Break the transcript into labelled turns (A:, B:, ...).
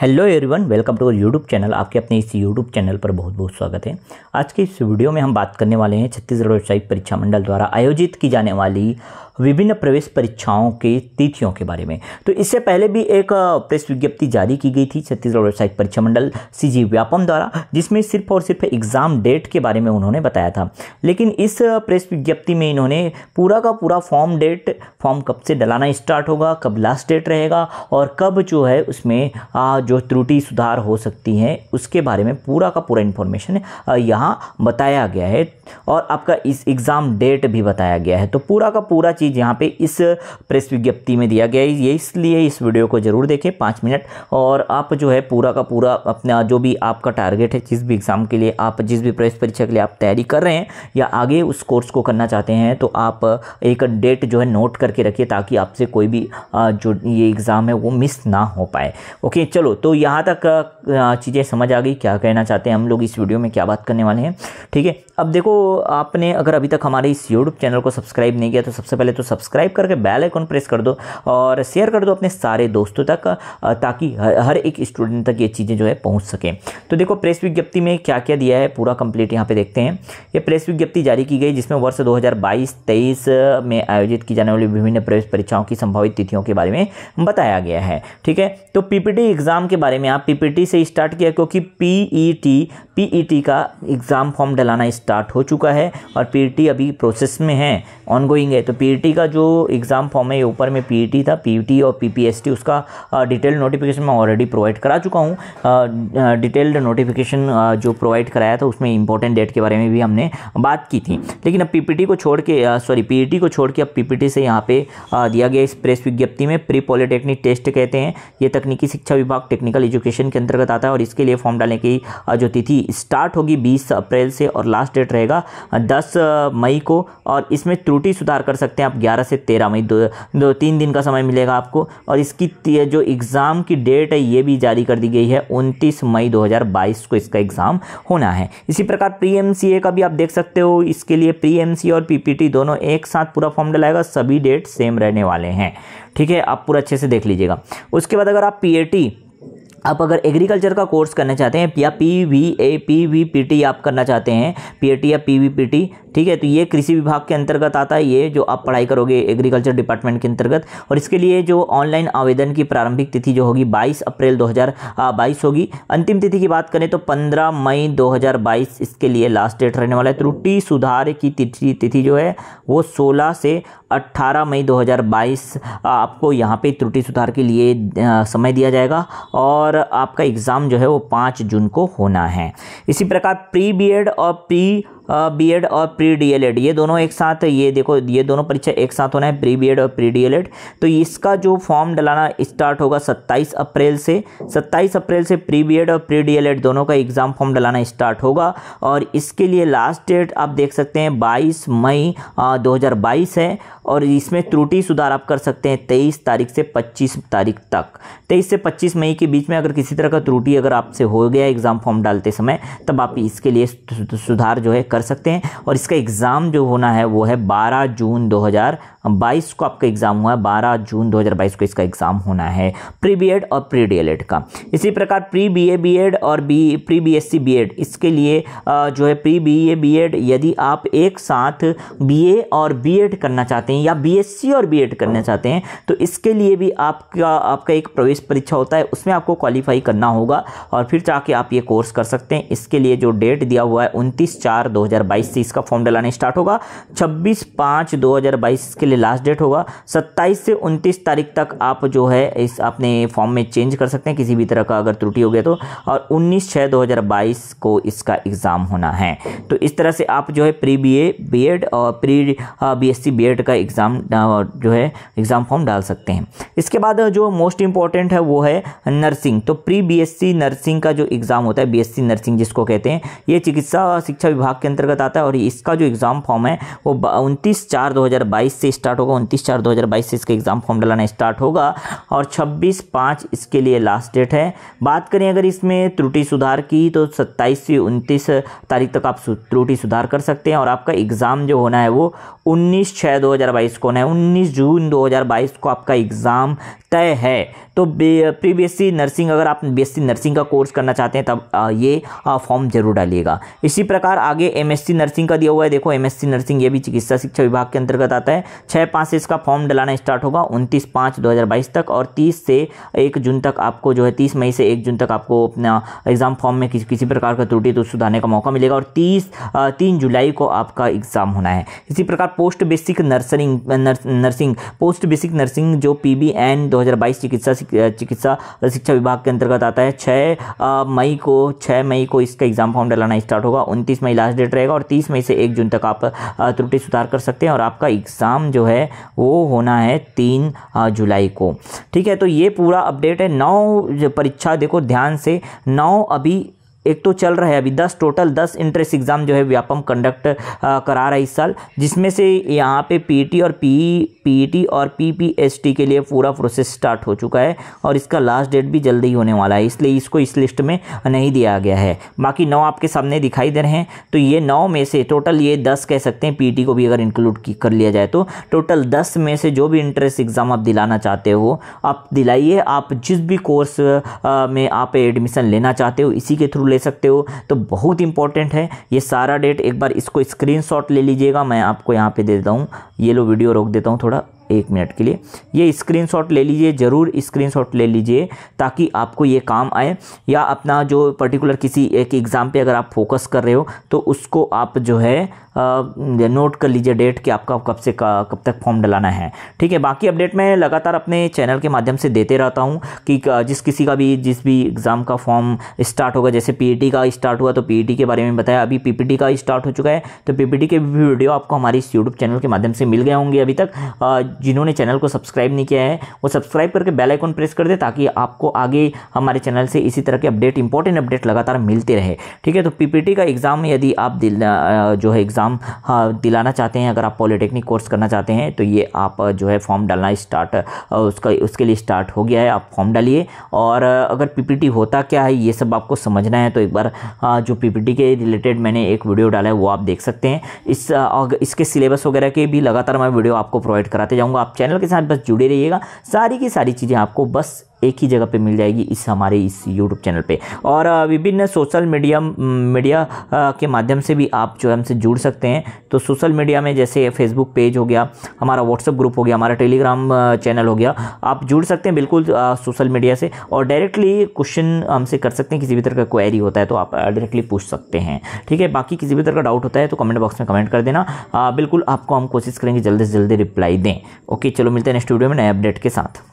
A: hello everyone welcome to our YouTube channel आपके अपने इस यूट्यूब चैनल पर बहुत बहुत स्वागत है आज के इस वीडियो में हम बात करने वाले हैं छत्तीसगढ़ व्यवसायिक परीक्षा मंडल द्वारा आयोजित की जाने वाली विभिन्न प्रवेश परीक्षाओं के तिथियों के बारे में तो इससे पहले भी एक प्रेस विज्ञप्ति जारी की गई थी छत्तीसगढ़ व्यवसायिक परीक्षा मंडल सी व्यापम द्वारा जिसमें सिर्फ और सिर्फ एग्ज़ाम डेट के बारे में उन्होंने बताया था लेकिन इस प्रेस विज्ञप्ति में इन्होंने पूरा का पूरा फॉर्म डेट फॉर्म कब से डलाना स्टार्ट होगा कब लास्ट डेट रहेगा और कब जो है उसमें जो त्रुटि सुधार हो सकती हैं उसके बारे में पूरा का पूरा इन्फॉर्मेशन यहाँ बताया गया है और आपका इस एग्ज़ाम डेट भी बताया गया है तो पूरा का पूरा चीज़ यहाँ पे इस प्रेस विज्ञप्ति में दिया गया है ये इसलिए इस वीडियो को ज़रूर देखें पाँच मिनट और आप जो है पूरा का पूरा अपना जो भी आपका टारगेट है जिस भी एग्ज़ाम के लिए आप जिस भी प्रेस परीक्षा के लिए आप तैयारी कर रहे हैं या आगे उस कोर्स को करना चाहते हैं तो आप एक डेट जो है नोट करके रखिए ताकि आपसे कोई भी जो ये एग्ज़ाम है वो मिस ना हो पाए ओके चलो तो यहाँ तक चीज़ें समझ आ गई क्या कहना चाहते हैं हम लोग इस वीडियो में क्या बात करने वाले हैं ठीक है अब देखो आपने अगर अभी तक हमारे इस यूट्यूब चैनल को सब्सक्राइब नहीं किया तो सबसे पहले तो सब्सक्राइब करके बेल आइकॉन प्रेस कर दो और शेयर कर दो अपने सारे दोस्तों तक ताकि हर एक स्टूडेंट तक ये चीज़ें जो है पहुँच सकें तो देखो प्रेस विज्ञप्ति में क्या क्या दिया है पूरा कंप्लीट यहाँ पर देखते हैं ये प्रेस विज्ञप्ति जारी की गई जिसमें वर्ष दो हज़ार में आयोजित की जाने वाली विभिन्न प्रवेश परीक्षाओं की संभावित तिथियों के बारे में बताया गया है ठीक है तो पीपीटी एग्ज़ाम के बारे में आप पीपीटी से स्टार्ट किया क्योंकि पीईटी पीईटी e e का एग्ज़ाम फॉर्म डलाना स्टार्ट हो चुका है और पीईटी e अभी प्रोसेस में है ऑनगोइंग है तो पीईटी का जो एग्ज़ाम फॉर्म है ऊपर में पीईटी था पीईटी और पीपीएसटी उसका डिटेल नोटिफिकेशन मैं ऑलरेडी प्रोवाइड करा चुका हूँ डिटेल्ड नोटिफिकेशन जो प्रोवाइड कराया था उसमें इंपॉर्टेंट डेट के बारे में भी हमने बात की थी लेकिन अब पीपीटी को छोड़ के सॉरी पीईटी को छोड़ के अब पीपीटी से यहाँ पे दिया गया इस प्रेस विज्ञप्ति में प्री पॉलिटेक्निक टेस्ट कहते हैं ये तकनीकी शिक्षा विभाग टेक्निकल एजुकेशन के अंतर्गत आता है और इसके लिए फॉर्म डालने की जो तिथि स्टार्ट होगी बीस अप्रैल से और लास्ट डेट रहेगा दस मई को और इसमें त्रुटि सुधार कर सकते हैं आप ग्यारह से तेरह मई दो, दो तीन दिन का समय मिलेगा आपको और इसकी जो एग्ज़ाम की डेट है ये भी जारी कर दी गई है उनतीस मई दो को इसका एग्ज़ाम होना है इसी प्रकार प्री एम का भी आप देख सकते हो इसके लिए प्री एम और पी दोनों एक साथ पूरा फॉर्म डलाएगा सभी डेट सेम रहने वाले हैं ठीक है आप पूरा अच्छे से देख लीजिएगा उसके बाद अगर आप पी आप अगर एग्रीकल्चर का कोर्स करना चाहते हैं या P V A P V P T आप करना चाहते हैं पी ए टी या पी वी पी टी ठीक है तो ये कृषि विभाग के अंतर्गत आता है ये जो आप पढ़ाई करोगे एग्रीकल्चर डिपार्टमेंट के अंतर्गत और इसके लिए जो ऑनलाइन आवेदन की प्रारंभिक तिथि जो होगी 22 अप्रैल 2022 होगी अंतिम तिथि की बात करें तो 15 मई 2022 इसके लिए लास्ट डेट रहने वाला है त्रुटि सुधार की तिथि तिथि जो है वो सोलह से 18 मई 2022 आपको यहाँ पे त्रुटि सुधार के लिए समय दिया जाएगा और और आपका एग्ज़ाम जो है वो पाँच जून को होना है इसी प्रकार प्री बी और प्री बी एड और प्री डी एल एड ये दोनों एक साथ ये देखो ये दोनों परीक्षा एक साथ होना है प्री बी एड और प्री डी एल एड तो इसका जो फॉर्म डलाना स्टार्ट होगा सत्ताईस अप्रैल से सत्ताईस अप्रैल से प्री बी एड और प्री डी एल एड दोनों का एग्ज़ाम फॉर्म डलाना स्टार्ट होगा और इसके लिए लास्ट डेट आप देख सकते हैं बाईस मई दो है और इसमें त्रुटि सुधार आप कर सकते हैं तेईस तारीख से पच्चीस तारीख तक तेईस से पच्चीस मई के बीच में अगर किसी तरह का त्रुटि अगर आपसे हो गया एग्ज़ाम फॉर्म डालते समय तब आप इसके लिए सुधार जो है कर कर सकते हैं और इसका एग्ज़ाम जो होना है वो है 12 जून 2022 को आपका एग्ज़ाम हुआ है 12 जून 2022 को इसका एग्ज़ाम होना है प्री बी एड और प्री डी का इसी प्रकार pre B A B Ed और B pre B S C B Ed इसके लिए जो है pre B A B Ed यदि आप एक साथ बी ए और बी एड करना चाहते हैं या बी एस सी और बी एड करना चाहते हैं तो इसके लिए भी आपका आपका एक प्रवेश परीक्षा होता है उसमें आपको क्वालिफाई करना होगा और फिर जाके आप ये कोर्स कर सकते हैं इसके लिए जो डेट दिया हुआ है उनतीस चार दो 2022 से इसका फॉर्म डलाना स्टार्ट होगा 26 पाँच 2022 के लिए लास्ट डेट होगा 27 से 29 तारीख तक आप जो है इस अपने फॉर्म में चेंज कर सकते हैं किसी भी तरह का अगर त्रुटि हो गया तो और 19 छः 2022 को इसका एग्ज़ाम होना है तो इस तरह से आप जो है pre B A B Ed और pre B S C B Ed का एग्ज़ाम जो है एग्ज़ाम फॉर्म डाल सकते हैं इसके बाद जो मोस्ट इम्पॉर्टेंट है वो है नर्सिंग तो pre B S C nursing का जो एग्ज़ाम होता है बी एस सी नर्सिंग जिसको कहते हैं ये चिकित्सा शिक्षा विभाग के अंतर्गत आता है और इसका जो एग्ज़ाम फॉर्म है वो उनतीस चार 2022 से स्टार्ट होगा उनतीस चार 2022 से इसका एग्ज़ाम फॉर्म डलाना स्टार्ट होगा और छब्बीस पाँच इसके लिए लास्ट डेट है बात करें अगर इसमें त्रुटि सुधार की तो सत्ताईस से उनतीस तारीख तक आप त्रुटि सुधार कर सकते हैं और आपका एग्ज़ाम जो होना है वो उन्नीस छः दो को होना है उन्नीस जून दो को आपका एग्ज़ाम तय है तो प्री बीएससी नर्सिंग अगर आप बी नर्सिंग का कोर्स करना चाहते हैं तब ये फॉर्म जरूर डालिएगा इसी प्रकार आगे एम नर्सिंग का दिया हुआ है देखो एम नर्सिंग ये भी चिकित्सा शिक्षा विभाग के अंतर्गत आता है छः पाँच से इसका फॉर्म डलाना स्टार्ट होगा उनतीस पाँच दो तक और तीस से एक जून तक आपको जो है तीस मई से एक जून तक आपको अपना एग्ज़ाम फॉर्म में किसी किसी प्रकार का त्रुटि तो सुधारने का मौका मिलेगा और तीस तीन जुलाई को आपका एग्ज़ाम होना है इसी प्रकार पोस्ट बेसिक नर्सरिंग नर्सिंग पोस्ट बेसिक नर्सिंग जो पी बी एन दो 2022 चिकित्सा चिकित्सा शिक्षा विभाग के अंतर्गत आता है छः मई को छः मई को इसका एग्ज़ाम फॉर्म डलाना स्टार्ट होगा उनतीस मई लास्ट डेट रहेगा और तीस मई से एक जून तक आप त्रुटि सुधार कर सकते हैं और आपका एग्ज़ाम जो है वो होना है तीन जुलाई को ठीक है तो ये पूरा अपडेट है नौ परीक्षा देखो ध्यान से नौ अभी एक तो चल रहा है अभी दस टोटल दस इंट्रेंस एग्ज़ाम जो है व्यापम कंडक्ट करा रहा है इस साल जिसमें से यहाँ पे पीटी e और पी पीटी e, e और पीपीएसटी के लिए पूरा प्रोसेस स्टार्ट हो चुका है और इसका लास्ट डेट भी जल्दी ही होने वाला है इसलिए इसको इस लिस्ट में नहीं दिया गया है बाकी नौ आपके सामने दिखाई दे रहे हैं तो ये नौ में से टोटल ये दस कह सकते हैं पी को भी अगर इंक्लूड कर लिया जाए तो टोटल दस में से जो भी इंट्रेंस एग्ज़ाम आप दिलाना चाहते हो आप दिलाइए आप जिस भी कोर्स में आप एडमिशन लेना चाहते हो इसी के थ्रू ले सकते हो तो बहुत इंपॉर्टेंट है ये सारा डेट एक बार इसको स्क्रीनशॉट ले लीजिएगा मैं आपको यहाँ पे दे देता हूँ ये लो वीडियो रोक देता हूँ थोड़ा एक मिनट के लिए ये स्क्रीनशॉट ले लीजिए ज़रूर स्क्रीनशॉट ले लीजिए ताकि आपको ये काम आए या अपना जो पर्टिकुलर किसी एक एग्ज़ाम पे अगर आप फोकस कर रहे हो तो उसको आप जो है नोट कर लीजिए डेट कि आपका कब से कब तक फॉर्म डलाना है ठीक है बाकी अपडेट मैं लगातार अपने चैनल के माध्यम से देते रहता हूँ कि जिस किसी का भी जिस भी एग्ज़ाम का फॉर्म स्टार्ट होगा जैसे पीईटी e का स्टार्ट हुआ तो पीईटी e के बारे में बताया अभी पीपीटी का स्टार्ट हो चुका है तो पीपीटी के भी वीडियो आपको हमारे इस यूट्यूब चैनल के माध्यम से मिल गए होंगे अभी तक जिन्होंने चैनल को सब्सक्राइब नहीं किया है वो सब्सक्राइब करके बेल आइकॉन प्रेस कर दे ताकि आपको आगे हमारे चैनल से इसी तरह के अपडेट इंपॉर्टेंट अपडेट लगातार मिलते रहे ठीक है तो पीपीटी का एग्ज़ाम यदि आप दिल, जो है एग्ज़ाम हाँ, दिलाना चाहते हैं अगर आप पॉलिटेक्निक कोर्स करना चाहते हैं तो ये आप जो है फॉर्म डालना स्टार्ट उसका उसके लिए स्टार्ट हो गया है आप फॉर्म डालिए और अगर पीपीटी होता क्या है ये सब आपको समझना है तो एक बार जो पीपीटी के रिलेटेड मैंने एक वीडियो डाला है वो आप देख सकते हैं इस इसके सिलेबस वगैरह के भी लगातार मैं वीडियो आपको प्रोवाइड कराते जाऊँगा चाहूँगा आप चैनल के साथ बस जुड़े रहिएगा सारी की सारी चीज़ें आपको बस एक ही जगह पे मिल जाएगी इस हमारे इस यूट्यूब चैनल पे और विभिन्न सोशल मीडिया मीडिया के माध्यम से भी आप जो है हमसे जुड़ सकते हैं तो सोशल मीडिया में जैसे फेसबुक पेज हो गया हमारा व्हाट्सअप ग्रुप हो गया हमारा टेलीग्राम चैनल हो गया आप जुड़ सकते हैं बिल्कुल सोशल मीडिया से और डायरेक्टली क्वेश्चन हमसे कर सकते हैं किसी भी तरह का क्वेरी होता है तो आप डायरेक्टली पूछ सकते हैं ठीक है बाकी किसी भी तरह का डाउट होता है तो कमेंट बॉक्स में कमेंट कर देना बिल्कुल आपको हम कोशिश करेंगे जल्दी से जल्दी रिप्लाई दें ओके चलो मिलते हैं नेक्स्ट वीडियो में नए अपडेट के साथ